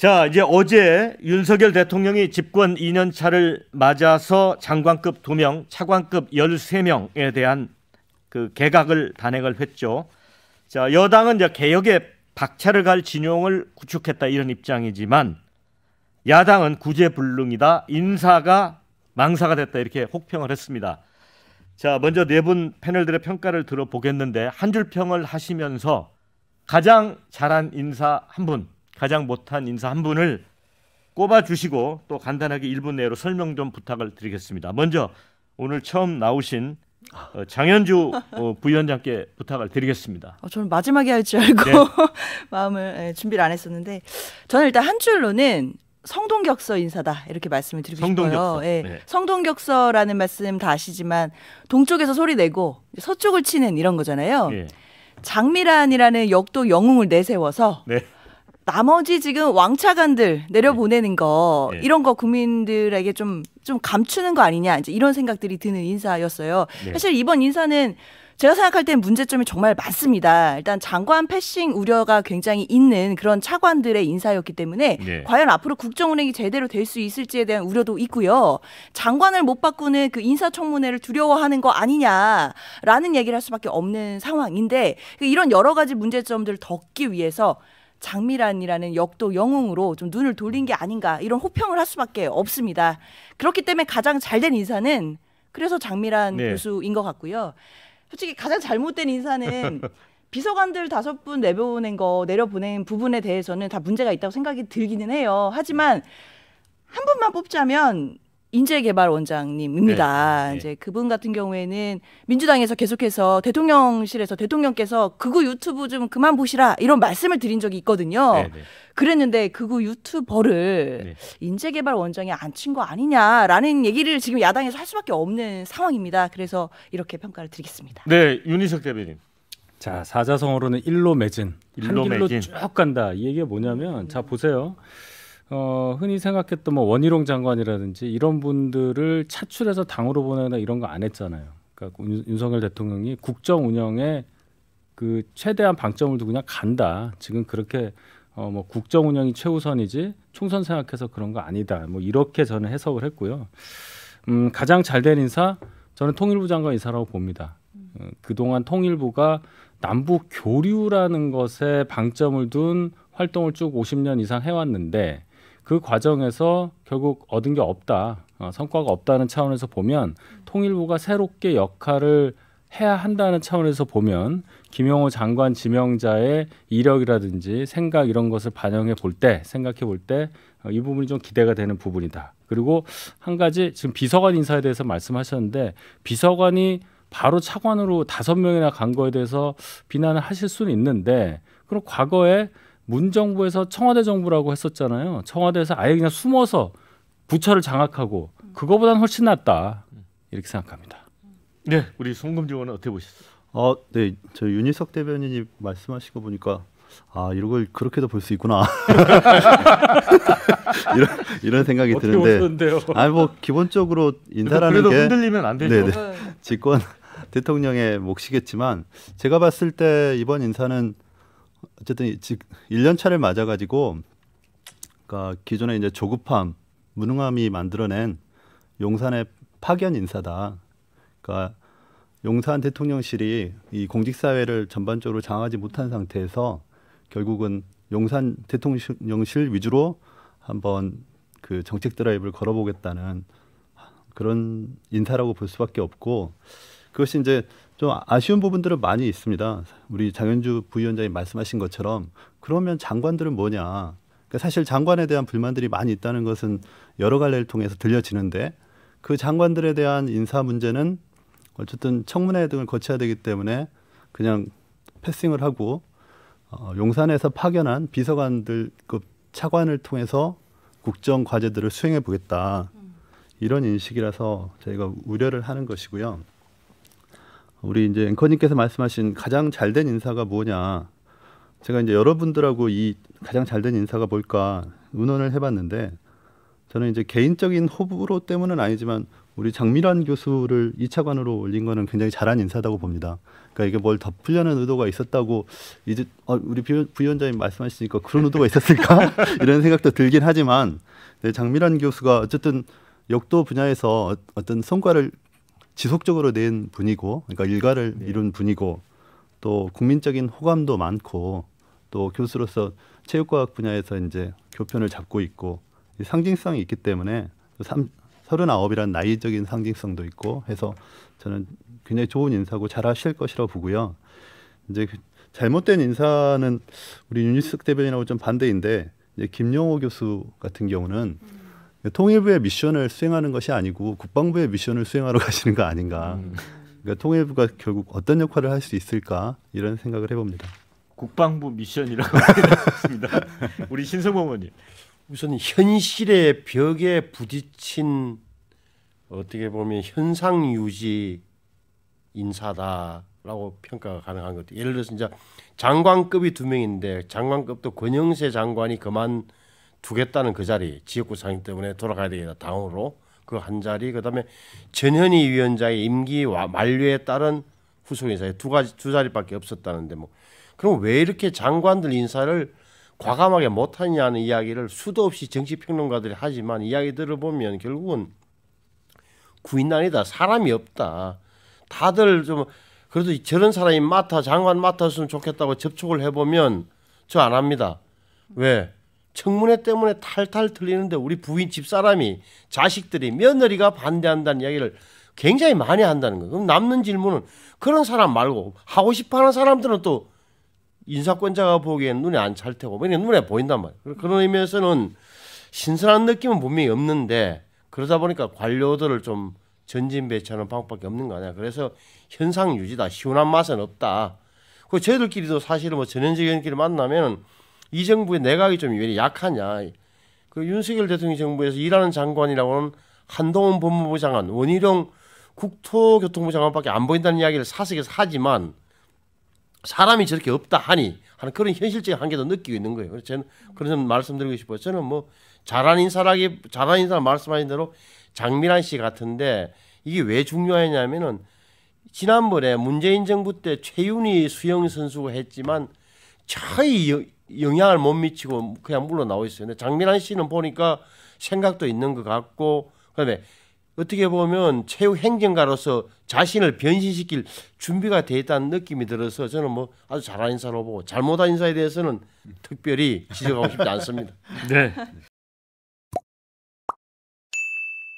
자, 이제 어제 윤석열 대통령이 집권 2년 차를 맞아서 장관급 2명, 차관급 13명에 대한 그 개각을 단행을 했죠. 자, 여당은 이제 개혁에 박차를 갈 진영을 구축했다 이런 입장이지만 야당은 구제불능이다. 인사가 망사가 됐다 이렇게 혹평을 했습니다. 자, 먼저 네 분 패널들의 평가를 들어보겠는데 한 줄 평을 하시면서 가장 잘한 인사 한 분, 가장 못한 인사 한 분을 꼽아 주시고 또 간단하게 1분 내로 설명 좀 부탁을 드리겠습니다. 먼저 오늘 처음 나오신 어, 장현주 어, 부위원장께 부탁을 드리겠습니다. 어, 저는 마지막에 할 줄 알고 네. 마음을 네, 준비를 안 했었는데 저는 일단 한 줄로는 성동격서 인사다 이렇게 말씀을 드리고 성동격서. 싶어요. 예. 네. 성동격서라는 말씀 다 아시지만 동쪽에서 소리 내고 서쪽을 치는 이런 거잖아요. 예. 장미란이라는 역도 영웅을 내세워서 네. 나머지 지금 왕차관들 내려보내는 거 네. 네. 이런 거 국민들에게 좀 좀 감추는 거 아니냐 이제 이런 생각들이 드는 인사였어요. 네. 사실 이번 인사는 제가 생각할 때는 문제점이 정말 많습니다. 일단 장관 패싱 우려가 굉장히 있는 그런 차관들의 인사였기 때문에 네. 과연 앞으로 국정 운행이 제대로 될 수 있을지에 대한 우려도 있고요. 장관을 못 바꾸는 그 인사청문회를 두려워하는 거 아니냐라는 얘기를 할 수밖에 없는 상황인데 그 이런 여러 가지 문제점들을 덮기 위해서 장미란이라는 역도 영웅으로 좀 눈을 돌린 게 아닌가 이런 호평을 할 수밖에 없습니다. 그렇기 때문에 가장 잘된 인사는 그래서 장미란 네. 교수인 것 같고요. 솔직히 가장 잘못된 인사는 비서관들 다섯 분 내보낸 거 내려보낸 부분에 대해서는 다 문제가 있다고 생각이 들기는 해요. 하지만 한 분만 뽑자면 인재개발원장님입니다. 네. 이제 그분 같은 경우에는 민주당에서 계속해서 대통령실에서 대통령께서 그거 유튜브 좀 그만 보시라 이런 말씀을 드린 적이 있거든요. 네, 네. 그랬는데 그거 유튜버를 네. 인재개발원장이 앉힌 거 아니냐라는 얘기를 지금 야당에서 할 수밖에 없는 상황입니다. 그래서 이렇게 평가를 드리겠습니다. 네, 윤희석 대변인. 자 사자성어로는 일로 맺은 일로 한 길로 맺은. 쭉 간다. 이 얘기가 뭐냐면 자 보세요. 어, 흔히 생각했던 뭐 원희룡 장관이라든지 이런 분들을 차출해서 당으로 보내나 이런 거 안 했잖아요. 그러니까 윤, 석열 대통령이 국정 운영에 그 최대한 방점을 두고 그냥 간다. 지금 그렇게 어, 뭐 국정 운영이 최우선이지 총선 생각해서 그런 거 아니다. 뭐 이렇게 저는 해석을 했고요. 음, 가장 잘 된 인사 저는 통일부 장관 인사라고 봅니다. 음, 그동안 통일부가 남북 교류라는 것에 방점을 둔 활동을 쭉 50년 이상 해왔는데 그 과정에서 결국 얻은 게 없다, 어, 성과가 없다는 차원에서 보면 통일부가 새롭게 역할을 해야 한다는 차원에서 보면 김용호 장관 지명자의 이력이라든지 생각 이런 것을 반영해 볼 때 생각해 볼 때이 어, 부분이 좀 기대가 되는 부분이다. 그리고 한 가지 지금 비서관 인사에 대해서 말씀하셨는데 비서관이 바로 차관으로 다섯 명이나 간 거에 대해서 비난을 하실 수는 있는데 그럼 과거에 문정부에서 청와대 정부라고 했었잖아요. 청와대에서 아예 그냥 숨어서 부처를 장악하고 그거보다는 훨씬 낫다 이렇게 생각합니다. 네, 우리 송금지 원은 어떻게 보셨어요? 어, 네, 저 윤희석 대변인이 말씀하신 거 보니까 아 이걸 그렇게도 볼 수 있구나 이런 이런 생각이 드는데 아뭐 기본적으로 인사라는 그래도 게 흔들리면 안 되죠 네네, 네. 집권 대통령의 몫이겠지만 제가 봤을 때 이번 인사는 어쨌든 즉 1년 차를 맞아 가지고 그러니까 기존에 이제 조급함, 무능함이 만들어낸 용산의 파견 인사다. 그러니까 용산 대통령실이 이 공직 사회를 전반적으로 장하지 못한 상태에서 결국은 용산 대통령실 위주로 한번 그 정책 드라이브를 걸어보겠다는 그런 인사라고 볼 수밖에 없고 그것이 이제 좀 아쉬운 부분들은 많이 있습니다. 우리 장현주 부위원장이 말씀하신 것처럼 그러면 장관들은 뭐냐? 그러니까 사실 장관에 대한 불만들이 많이 있다는 것은 여러 갈래를 통해서 들려지는데 그 장관들에 대한 인사 문제는 어쨌든 청문회 등을 거쳐야 되기 때문에 그냥 패싱을 하고 어, 용산에서 파견한 비서관들급 차관을 통해서 국정 과제들을 수행해 보겠다 음. 이런 인식이라서 저희가 우려를 하는 것이고요. 우리 이제 앵커님께서 말씀하신 가장 잘된 인사가 뭐냐. 제가 이제 여러분들하고 이 가장 잘된 인사가 뭘까 의논을 해봤는데 저는 이제 개인적인 호불호 때문은 아니지만 우리 장미란 교수를 이차관으로 올린 거는 굉장히 잘한 인사다고 봅니다. 그러니까 이게 뭘 덮으려는 의도가 있었다고 이제 어, 우리 부위원장님 말씀하시니까 그런 의도가 있었을까 이런 생각도 들긴 하지만 네, 장미란 교수가 어쨌든 역도 분야에서 어, 어떤 성과를 지속적으로 낸 분이고 그러니까 일가를 네. 이룬 분이고 또 국민적인 호감도 많고 또 교수로서 체육과학 분야에서 이제 교편을 잡고 있고 상징성이 있기 때문에 3른아홉이라는 나이적인 상징성도 있고 해서 저는 굉장히 좋은 인사고 잘하실 것이라 보고요. 이제 그 잘못된 인사는 우리 윤희숙 대변인하고 좀 반대인데 이제 김영호 교수 같은 경우는 음. 통일부의 미션을 수행하는 것이 아니고 국방부의 미션을 수행하러 가시는 거 아닌가. 음. 그러니까 통일부가 결국 어떤 역할을 할 수 있을까 이런 생각을 해봅니다. 국방부 미션이라고 했습니다. 우리 신성범 의원님. 우선 현실의 벽에 부딪힌 어떻게 보면 현상 유지 인사다라고 평가가 가능한 것같 예를 들어서 이제 장관급이 두 명인데 장관급도 권영세 장관이 그만 두겠다는 그 자리 지역구 상임 때문에 돌아가야 되겠다 당으로 그 한 자리 그다음에 전현희 위원장의 임기 만료에 따른 후속 인사에 두 가지 두 자리밖에 없었다는데 뭐 그럼 왜 이렇게 장관들 인사를 과감하게 못하냐는 이야기를 수도 없이 정치 평론가들이 하지만 이야기 들어보면 결국은 구인난이다 사람이 없다 다들 좀 그래도 저런 사람이 맡아 장관 맡았으면 좋겠다고 접촉을 해보면 저 안 합니다 왜 청문회 때문에 탈탈 틀리는데 우리 부인 집사람이 자식들이 며느리가 반대한다는 이야기를 굉장히 많이 한다는 거예요. 그럼 남는 질문은 그런 사람 말고 하고 싶어하는 사람들은 또 인사권자가 보기엔 눈에 안 찰 테고 그냥 뭐 눈에 보인단 말이에요. 그런 의미에서는 신선한 느낌은 분명히 없는데 그러다 보니까 관료들을 좀 전진 배치하는 방법밖에 없는 거 아니야. 그래서 현상 유지다. 시원한 맛은 없다. 그 저희들끼리도 사실 은뭐 전현직 의원끼리 만나면 은이 정부의 내각이 좀왜 약하냐. 그 윤석열 대통령 정부에서 일하는 장관이라고 는 한동훈 법무부 장관, 원희룡 국토교통부 장관밖에 안 보인다는 이야기를 사석에서 하지만 사람이 저렇게 없다 하니 하는 그런 현실적인 한계도 느끼고 있는 거예요. 그래서 저는 그런 말씀드리고 싶어요. 저는 뭐 잘한 인사라기 잘한 인사 말씀하신 대로 장미란 씨 같은데 이게 왜 중요하냐면은 지난번에 문재인 정부 때 최윤희 수영 선수가 했지만 차이 영향을 못 미치고 그냥 물러나오 있어요. 근데 장미란 씨는 보니까 생각도 있는 것 같고 그다음에 어떻게 보면 체육 행정가로서 자신을 변신시킬 준비가 돼 있다는 느낌이 들어서 저는 뭐 아주 잘한 인사로 보고 잘못한 인사에 대해서는 특별히 지적하고 싶지 않습니다. 네.